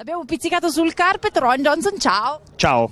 L'abbiamo pizzicato sul carpet, Ron Johnson, ciao. Ciao.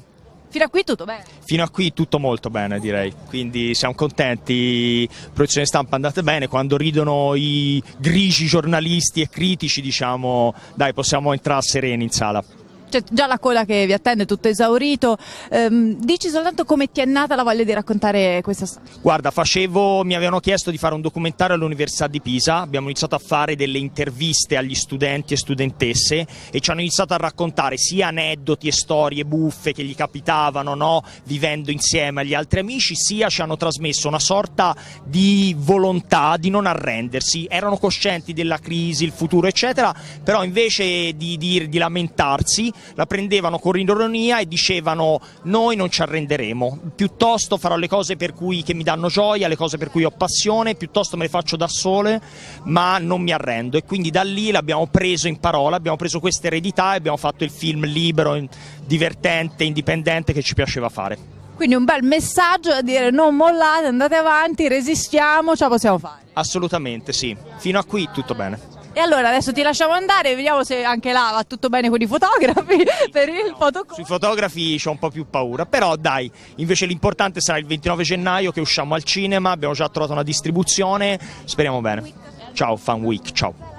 Fino a qui tutto bene? Fino a qui tutto molto bene direi, quindi siamo contenti, produzione stampa andate bene, quando ridono i grigi giornalisti e critici diciamo dai possiamo entrare sereni in sala c'è cioè, già la cola che vi attende, tutto esaurito. Ehm, dici soltanto come ti è nata la voglia di raccontare questa storia? Guarda, facevo, mi avevano chiesto di fare un documentario all'Università di Pisa, abbiamo iniziato a fare delle interviste agli studenti e studentesse e ci hanno iniziato a raccontare sia aneddoti e storie buffe che gli capitavano no? vivendo insieme agli altri amici, sia ci hanno trasmesso una sorta di volontà di non arrendersi, erano coscienti della crisi, il futuro eccetera, però invece di, di, di lamentarsi la prendevano con ironia e dicevano noi non ci arrenderemo, piuttosto farò le cose per cui che mi danno gioia, le cose per cui ho passione, piuttosto me le faccio da sole, ma non mi arrendo e quindi da lì l'abbiamo preso in parola, abbiamo preso questa eredità e abbiamo fatto il film libero, divertente, indipendente che ci piaceva fare. Quindi un bel messaggio da dire non mollate, andate avanti, resistiamo, ce la possiamo fare. Assolutamente sì, fino a qui tutto bene. E allora adesso ti lasciamo andare, vediamo se anche là va tutto bene con i fotografi per il no, Sui fotografi ho un po' più paura, però dai, invece l'importante sarà il 29 gennaio che usciamo al cinema, abbiamo già trovato una distribuzione, speriamo bene. Ciao, Fan Week, ciao.